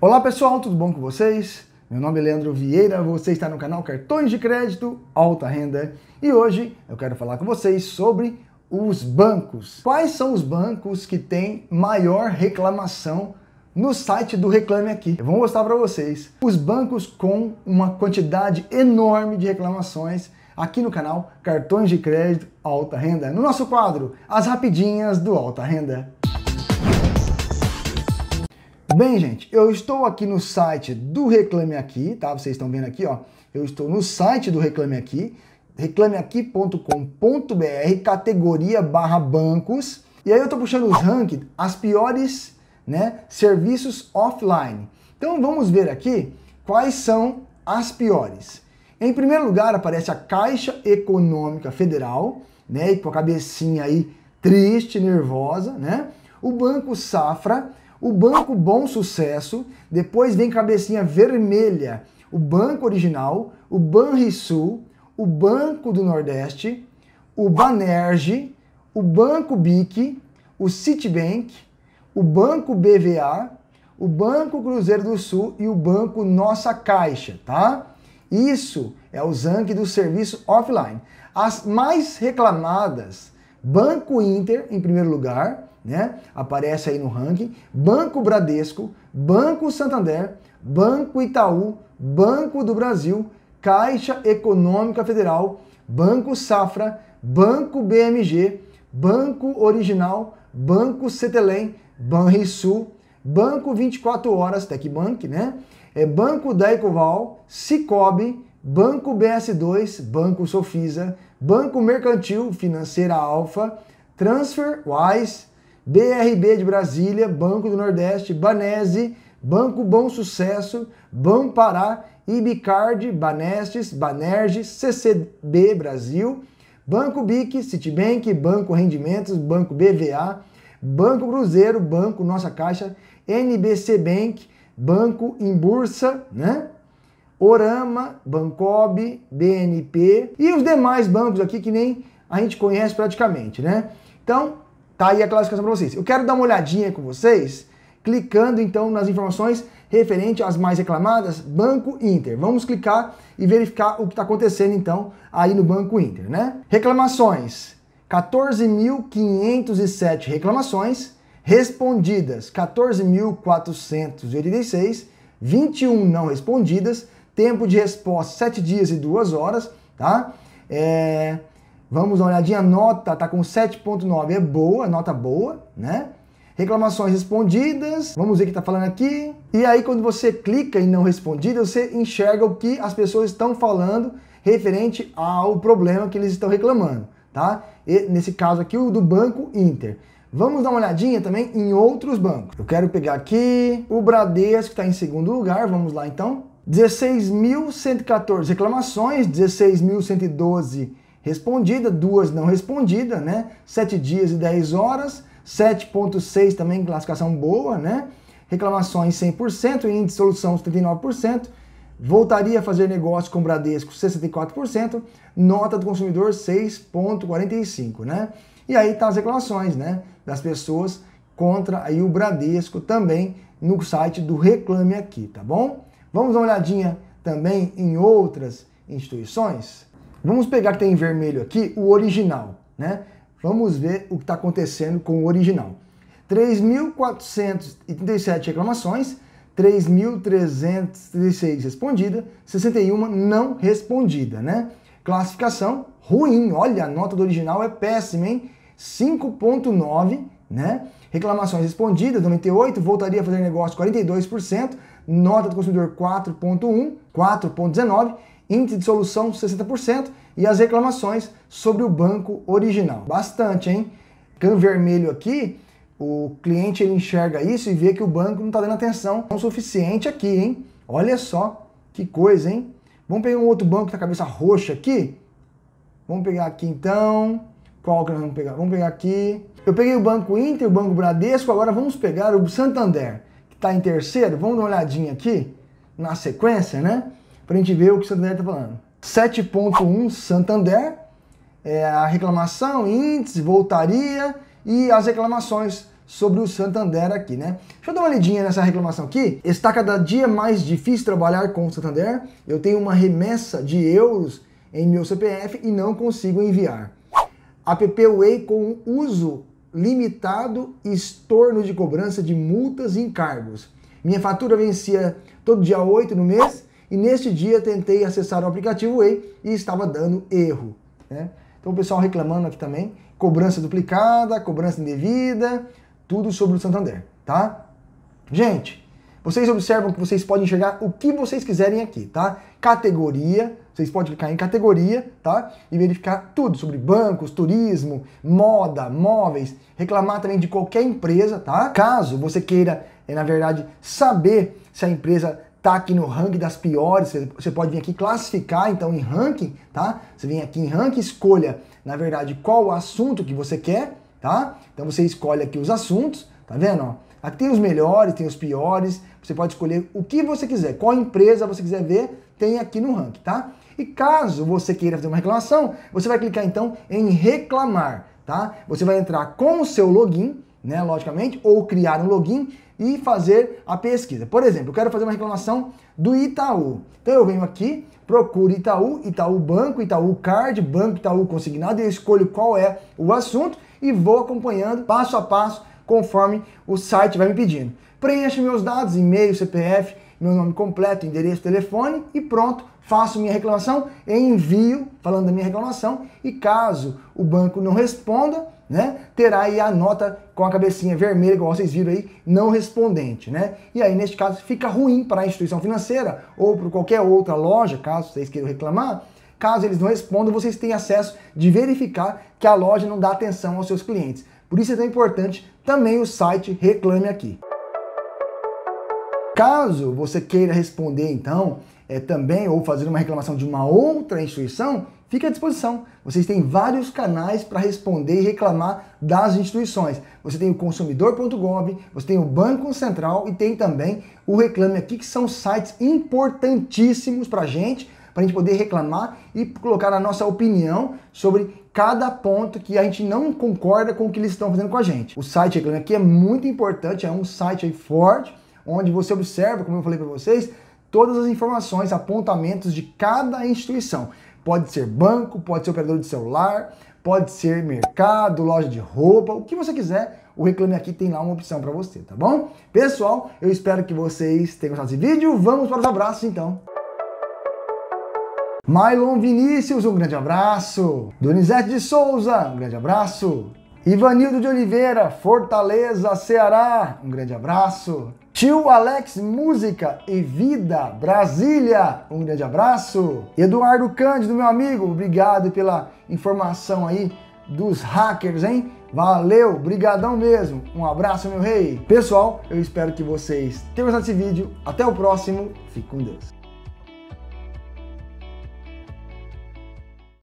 Olá pessoal, tudo bom com vocês? Meu nome é Leandro Vieira, você está no canal Cartões de Crédito Alta Renda e hoje eu quero falar com vocês sobre os bancos. Quais são os bancos que têm maior reclamação no site do Reclame Aqui? Eu vou mostrar para vocês os bancos com uma quantidade enorme de reclamações aqui no canal Cartões de Crédito Alta Renda, no nosso quadro As Rapidinhas do Alta Renda bem, gente? Eu estou aqui no site do Reclame Aqui, tá? Vocês estão vendo aqui, ó. Eu estou no site do Reclame Aqui, reclameaqui.com.br, categoria barra bancos. E aí eu estou puxando os rankings, as piores, né, serviços offline. Então vamos ver aqui quais são as piores. Em primeiro lugar aparece a Caixa Econômica Federal, né, com a cabecinha aí triste, nervosa, né? O Banco Safra, o banco Bom Sucesso, depois vem cabecinha vermelha, o Banco Original, o Banrisul, o Banco do Nordeste, o Banerj, o Banco BIC, o Citibank, o Banco BVA, o Banco Cruzeiro do Sul e o Banco Nossa Caixa, tá? Isso é o Zank do serviço offline. As mais reclamadas, Banco Inter em primeiro lugar, né? Aparece aí no ranking. Banco Bradesco, Banco Santander, Banco Itaú, Banco do Brasil, Caixa Econômica Federal, Banco Safra, Banco BMG, Banco Original, Banco Cetelém, Banrisul, Banco 24 Horas, Tecbank, né? É Banco da Ecoval, Cicobi, Banco BS2, Banco Sofisa, Banco Mercantil, Financeira Alfa, TransferWise, BRB de Brasília, Banco do Nordeste, Banese, Banco Bom Sucesso, Banpará, Pará, Ibicard, Banestes, Banerge, CCB Brasil, Banco BIC, Citibank, Banco Rendimentos, Banco BVA, Banco Cruzeiro, Banco Nossa Caixa, NBC Bank, Banco Bursa, né? Orama, Bancob, BNP e os demais bancos aqui que nem a gente conhece praticamente, né? Então, Tá aí a classificação para vocês. Eu quero dar uma olhadinha com vocês, clicando então nas informações referente às mais reclamadas, Banco Inter. Vamos clicar e verificar o que está acontecendo então aí no Banco Inter, né? Reclamações. 14.507 reclamações respondidas, 14.486, 21 não respondidas, tempo de resposta 7 dias e 2 horas, tá? É, Vamos dar uma olhadinha, nota tá com 7.9, é boa, nota boa, né? Reclamações respondidas, vamos ver o que tá falando aqui. E aí quando você clica em não respondida, você enxerga o que as pessoas estão falando referente ao problema que eles estão reclamando, tá? E nesse caso aqui o do Banco Inter. Vamos dar uma olhadinha também em outros bancos. Eu quero pegar aqui o Bradesco, que está em segundo lugar. Vamos lá então. 16.114 reclamações, 16.112 reclamações respondida, duas não respondidas, né? Sete dias e dez horas, 7,6 também classificação boa, né? Reclamações 100%, índice de solução 39%, voltaria a fazer negócio com Bradesco 64%, nota do consumidor 6,45, né? E aí tá as reclamações, né? Das pessoas contra aí o Bradesco também no site do Reclame Aqui, tá bom? Vamos dar uma olhadinha também em outras instituições? Vamos pegar que tem em vermelho aqui o original, né? Vamos ver o que está acontecendo com o original. 3.437 reclamações, 3.336 respondida, 61 não respondida, né? Classificação ruim, olha, a nota do original é péssima, hein? 5.9, né? Reclamações respondidas, 98, voltaria a fazer negócio 42%, nota do consumidor 4.1, 4.19 índice de solução 60% e as reclamações sobre o banco original. Bastante, hein? can vermelho aqui, o cliente ele enxerga isso e vê que o banco não está dando atenção não suficiente aqui, hein? Olha só que coisa, hein? Vamos pegar um outro banco da cabeça roxa aqui? Vamos pegar aqui então. Qual que nós vamos pegar? Vamos pegar aqui. Eu peguei o Banco Inter, o Banco Bradesco, agora vamos pegar o Santander, que está em terceiro. Vamos dar uma olhadinha aqui na sequência, né? para a gente ver o que o Santander está falando. 7.1 Santander, é, a reclamação, índice, voltaria e as reclamações sobre o Santander aqui, né? Deixa eu dar uma lidinha nessa reclamação aqui. Está cada dia mais difícil trabalhar com o Santander. Eu tenho uma remessa de euros em meu CPF e não consigo enviar. App Way com uso limitado estorno de cobrança de multas e encargos. Minha fatura vencia todo dia 8 no mês e neste dia tentei acessar o aplicativo Way e estava dando erro. Né? Então o pessoal reclamando aqui também, cobrança duplicada, cobrança indevida, tudo sobre o Santander, tá? Gente, vocês observam que vocês podem enxergar o que vocês quiserem aqui, tá? Categoria, vocês podem clicar em categoria, tá? E verificar tudo sobre bancos, turismo, moda, móveis, reclamar também de qualquer empresa, tá? Caso você queira, eh, na verdade, saber se a empresa tá aqui no ranking das piores, você pode vir aqui classificar então em ranking, tá? Você vem aqui em ranking, escolha, na verdade, qual o assunto que você quer, tá? Então você escolhe aqui os assuntos, tá vendo, ó? Aqui tem os melhores, tem os piores, você pode escolher o que você quiser, qual empresa você quiser ver, tem aqui no ranking, tá? E caso você queira fazer uma reclamação, você vai clicar então em reclamar, tá? Você vai entrar com o seu login, né, logicamente, ou criar um login e fazer a pesquisa. Por exemplo, eu quero fazer uma reclamação do Itaú. Então eu venho aqui, procuro Itaú, Itaú Banco, Itaú Card, Banco Itaú Consignado, eu escolho qual é o assunto e vou acompanhando passo a passo conforme o site vai me pedindo. Preencho meus dados, e-mail, CPF, meu nome completo, endereço, telefone e pronto, faço minha reclamação e envio, falando da minha reclamação, e caso o banco não responda, né, terá aí a nota com a cabecinha vermelha, igual vocês viram aí, não respondente, né? E aí, neste caso, fica ruim para a instituição financeira ou para qualquer outra loja, caso vocês queiram reclamar, Caso eles não respondam, vocês têm acesso de verificar que a loja não dá atenção aos seus clientes. Por isso é tão importante também o site Reclame Aqui. Caso você queira responder, então, é, também ou fazer uma reclamação de uma outra instituição, fique à disposição. Vocês têm vários canais para responder e reclamar das instituições. Você tem o consumidor.gov, você tem o Banco Central e tem também o Reclame Aqui, que são sites importantíssimos para a gente, para a gente poder reclamar e colocar a nossa opinião sobre cada ponto que a gente não concorda com o que eles estão fazendo com a gente. O site Reclame Aqui é muito importante, é um site forte onde você observa, como eu falei para vocês, todas as informações, apontamentos de cada instituição. Pode ser banco, pode ser operador de celular, pode ser mercado, loja de roupa, o que você quiser, o Reclame Aqui tem lá uma opção para você, tá bom? Pessoal, eu espero que vocês tenham gostado desse vídeo. Vamos para os abraços então. Mylon Vinícius, um grande abraço. Donizete de Souza, um grande abraço. Ivanildo de Oliveira, Fortaleza, Ceará, um grande abraço. Tio Alex Música e Vida Brasília, um grande abraço. Eduardo Cândido, meu amigo, obrigado pela informação aí dos hackers, hein? Valeu, brigadão mesmo. Um abraço, meu rei. Pessoal, eu espero que vocês tenham gostado desse vídeo. Até o próximo. Fique com Deus.